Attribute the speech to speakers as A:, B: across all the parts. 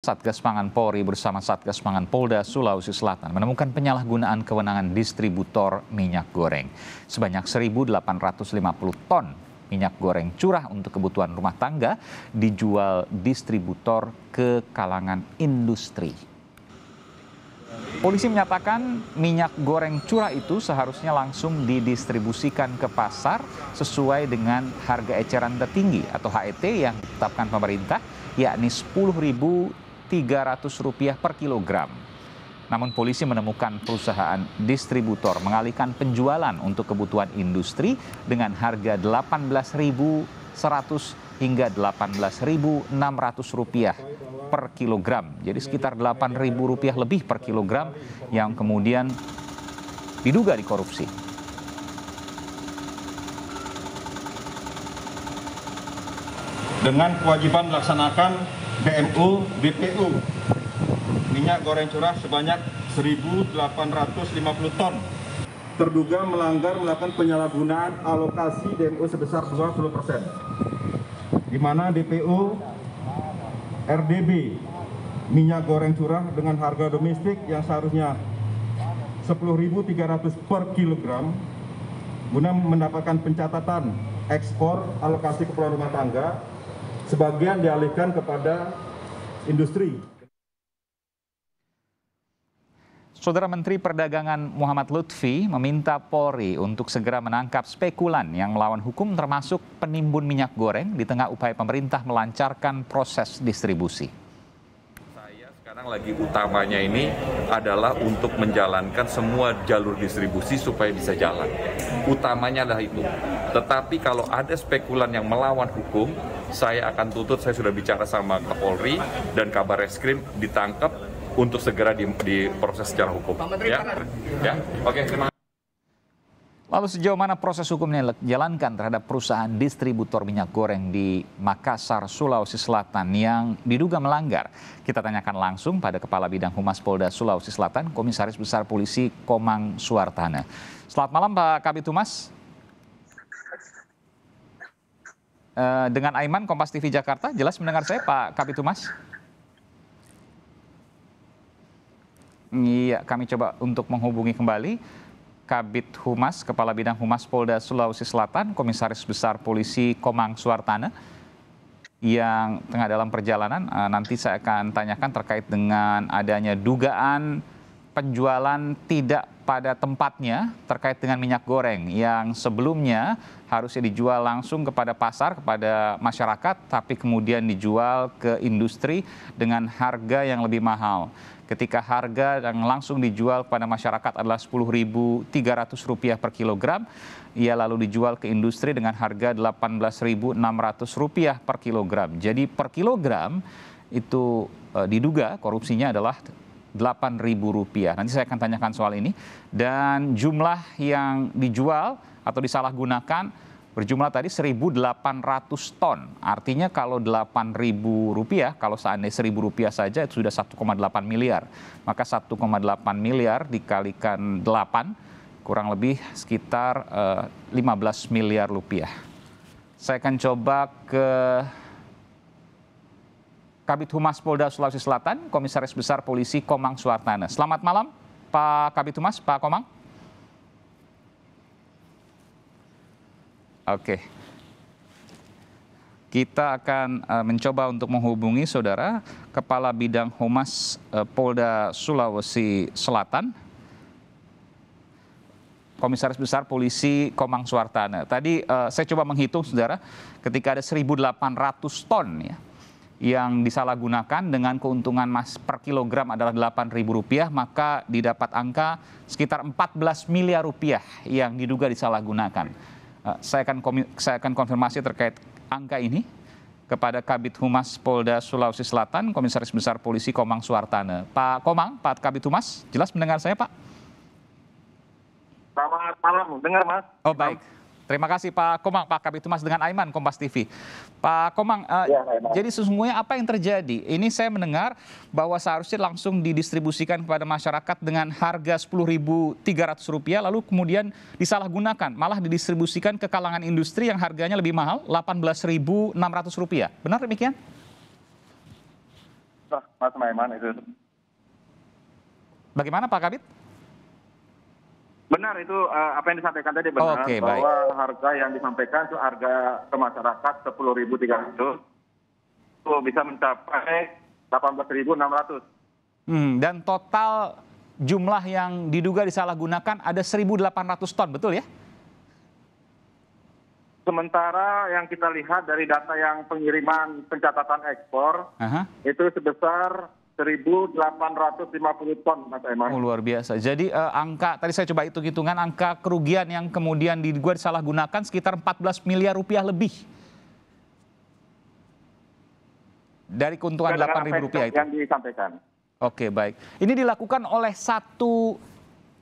A: Satgas Pangan Polri bersama Satgas Pangan Polda Sulawesi Selatan menemukan penyalahgunaan kewenangan distributor minyak goreng. Sebanyak 1.850 ton minyak goreng curah untuk kebutuhan rumah tangga dijual distributor ke kalangan industri. Polisi menyatakan minyak goreng curah itu seharusnya langsung didistribusikan ke pasar sesuai dengan harga eceran tertinggi atau HET yang ditetapkan pemerintah yakni 10.000 Rp300 per kilogram. Namun polisi menemukan perusahaan distributor mengalihkan penjualan untuk kebutuhan industri dengan harga Rp18.100 hingga Rp18.600 per kilogram. Jadi sekitar Rp8.000 lebih per kilogram yang kemudian diduga dikorupsi.
B: Dengan kewajiban melaksanakan bmu bpu minyak goreng curah sebanyak 1.850 ton terduga melanggar melakukan penyalahgunaan alokasi DMU sebesar 20 persen di mana DPU RDB minyak goreng curah dengan harga domestik yang seharusnya 10.300 per kilogram guna mendapatkan pencatatan ekspor alokasi keperluan rumah tangga sebagian dialihkan kepada industri.
A: Saudara Menteri Perdagangan Muhammad Lutfi meminta Polri untuk segera menangkap spekulan yang melawan hukum termasuk penimbun minyak goreng di tengah upaya pemerintah melancarkan proses distribusi.
B: Sekarang lagi utamanya ini adalah untuk menjalankan semua jalur
A: distribusi supaya bisa jalan. Utamanya adalah itu. Tetapi kalau ada spekulan yang melawan hukum, saya akan tuntut, saya sudah bicara sama Kapolri dan Kabar Reskrim ditangkap untuk segera di, diproses secara hukum. Menteri, ya, ya. oke, terima kasih. Lalu sejauh mana proses hukumnya yang dijalankan terhadap perusahaan distributor minyak goreng di Makassar, Sulawesi Selatan yang diduga melanggar? Kita tanyakan langsung pada Kepala Bidang Humas Polda Sulawesi Selatan, Komisaris Besar Polisi Komang Suartana. Selamat malam Pak Kabit Humas. Eh, dengan Aiman Kompas TV Jakarta, jelas mendengar saya Pak Kabit Humas? Iya, kami coba untuk menghubungi kembali. Kabit Humas, Kepala Bidang Humas Polda Sulawesi Selatan, Komisaris Besar Polisi Komang Suartana, yang tengah dalam perjalanan. Eh, nanti saya akan tanyakan terkait dengan adanya dugaan penjualan tidak pada tempatnya terkait dengan minyak goreng yang sebelumnya harusnya dijual langsung kepada pasar, kepada masyarakat, tapi kemudian dijual ke industri dengan harga yang lebih mahal. Ketika harga yang langsung dijual kepada masyarakat adalah Rp10.300 per kilogram, ia lalu dijual ke industri dengan harga Rp18.600 per kilogram. Jadi per kilogram itu e, diduga korupsinya adalah Rp8.000. Nanti saya akan tanyakan soal ini. Dan jumlah yang dijual atau disalahgunakan berjumlah tadi 1.800 ton. Artinya kalau Rp8.000, kalau seandainya Rp1.000 saja itu sudah 1,8 miliar. Maka 1,8 miliar dikalikan 8 kurang lebih sekitar uh, eh, 15 miliar rupiah. Saya akan coba ke Kabit Humas Polda Sulawesi Selatan, Komisaris Besar Polisi Komang Suartana. Selamat malam, Pak Kabit Humas, Pak Komang. Oke. Kita akan e, mencoba untuk menghubungi saudara Kepala Bidang Humas e, Polda Sulawesi Selatan, Komisaris Besar Polisi Komang Suartana. Tadi uh, saya coba menghitung saudara, ketika ada 1.800 ton ya yang disalahgunakan dengan keuntungan mas per kilogram adalah Rp8.000 maka didapat angka sekitar 14 miliar rupiah yang diduga disalahgunakan. Eh, saya akan saya akan konfirmasi terkait angka ini kepada Kabit Humas Polda Sulawesi Selatan Komisaris Besar Polisi Komang Suartana. Pak Komang, Pak Kabit Humas, jelas mendengar saya, Pak? Selamat malam, dengar Mas. Oh, baik. Terima kasih Pak Komang, Pak Kabit Humas dengan Aiman Kompas TV. Pak Komang, eh, ya, jadi sesungguhnya apa yang terjadi? Ini saya mendengar bahwa seharusnya langsung didistribusikan kepada masyarakat dengan harga Rp10.300 lalu kemudian disalahgunakan, malah didistribusikan ke kalangan industri yang harganya lebih mahal Rp18.600. Benar demikian? Mas Maiman itu. Bagaimana Pak Kabit?
B: benar itu uh, apa yang disampaikan tadi benar okay, bahwa baik. harga yang disampaikan itu harga ke masyarakat 10.300 itu bisa mencapai
A: 18.600. Hmm, dan total jumlah yang diduga disalahgunakan ada 1.800 ton, betul ya? Sementara yang
B: kita lihat dari data yang pengiriman pencatatan ekspor uh -huh. itu sebesar 1.850 ton, Mas Eman. Oh,
A: luar biasa. Jadi uh, angka, tadi saya coba hitung-hitungan, angka kerugian yang kemudian salah disalahgunakan sekitar 14 miliar rupiah lebih. Dari keuntungan 8 8000 rupiah itu. Yang disampaikan. Oke, baik. Ini dilakukan oleh satu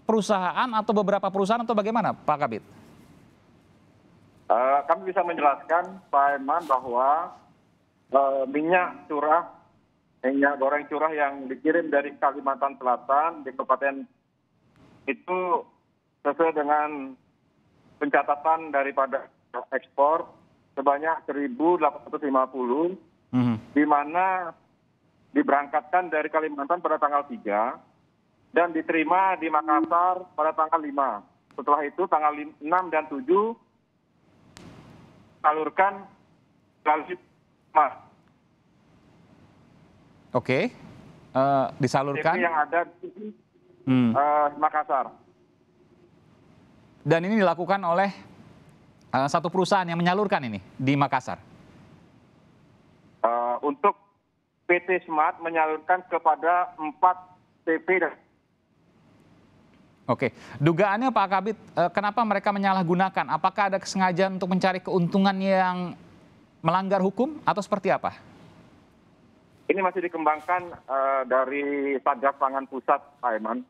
A: perusahaan atau beberapa perusahaan atau bagaimana, Pak Kabit?
B: Uh, kami bisa menjelaskan, Pak Eman, bahwa uh, minyak curah minyak goreng curah yang dikirim dari Kalimantan Selatan di Kabupaten itu sesuai dengan pencatatan daripada ekspor sebanyak 1.850 mm -hmm. di mana diberangkatkan dari Kalimantan pada tanggal 3 dan diterima di Makassar pada tanggal 5. Setelah itu tanggal 6 dan 7 salurkan lalu mas.
A: Oke. Uh, disalurkan. TV yang ada di hmm.
B: uh, Makassar.
A: Dan ini dilakukan oleh uh, satu perusahaan yang menyalurkan ini di Makassar.
B: Uh, untuk PT Smart menyalurkan kepada empat TP, dan
A: Oke, dugaannya Pak Kabit, kenapa mereka menyalahgunakan? Apakah ada kesengajaan untuk mencari keuntungan yang melanggar hukum atau seperti apa?
B: ini masih dikembangkan eh, dari satgas pangan pusat pak eman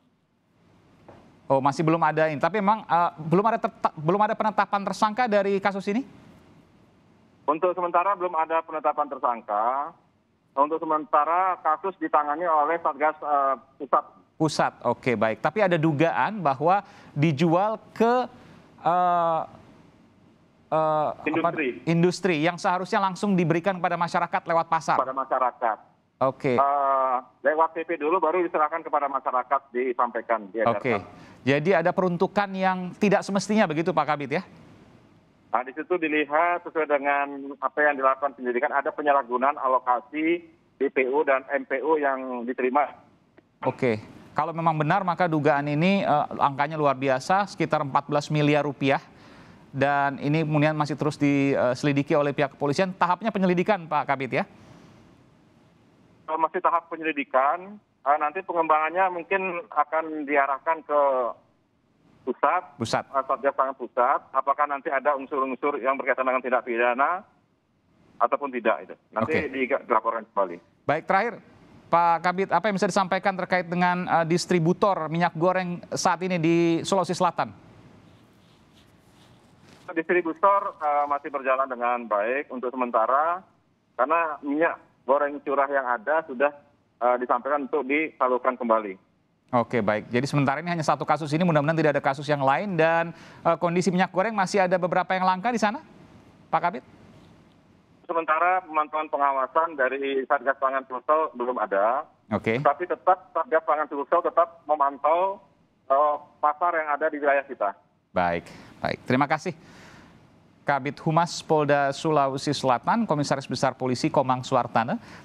A: oh masih belum ada ini tapi memang eh, belum ada belum ada penetapan tersangka dari kasus ini
B: untuk sementara belum ada penetapan tersangka untuk sementara kasus ditangani
A: oleh satgas eh, pusat pusat oke baik tapi ada dugaan bahwa dijual ke uh, uh, industri. Apa, industri yang seharusnya langsung diberikan kepada masyarakat lewat pasar. Pada masyarakat. Oke. Okay. Uh,
B: eh, lewat PP dulu baru diserahkan kepada masyarakat disampaikan. Di ya, Oke. Okay.
A: Jadi ada peruntukan yang tidak semestinya begitu Pak Kabit ya?
B: Nah, di situ dilihat sesuai dengan apa yang dilakukan penyelidikan ada penyalahgunaan alokasi DPU dan MPU yang diterima.
A: Oke. Okay. Kalau memang benar maka dugaan ini uh, angkanya luar biasa sekitar 14 miliar rupiah dan ini kemudian masih terus diselidiki eh, oleh pihak kepolisian. Tahapnya penyelidikan Pak Kabit ya?
B: masih tahap penyelidikan eh, nanti pengembangannya mungkin akan diarahkan ke pusat, eh, satgas pangan pusat, apakah nanti ada unsur-unsur yang berkaitan dengan tindak pidana ataupun tidak itu. Nanti okay. dilaporkan kembali.
A: Baik, terakhir Pak Kabit, apa yang bisa disampaikan terkait dengan uh, distributor minyak goreng saat ini di Sulawesi Selatan?
B: Distributor uh, masih berjalan dengan baik untuk sementara karena minyak goreng curah yang ada sudah uh,
A: disampaikan untuk disalurkan kembali. Oke baik, jadi sementara ini hanya satu kasus ini, mudah-mudahan tidak ada kasus yang lain dan uh, kondisi minyak goreng masih ada beberapa yang langka di sana, Pak Kabit?
B: Sementara pemantauan pengawasan dari Satgas Pangan Sulsel belum ada, Oke. Okay. tapi tetap Satgas Pangan Sulsel tetap memantau uh, pasar yang ada di wilayah kita.
A: Baik, baik, terima kasih. Kabit Humas Polda Sulawesi Selatan, Komisaris Besar Polisi Komang Suartana,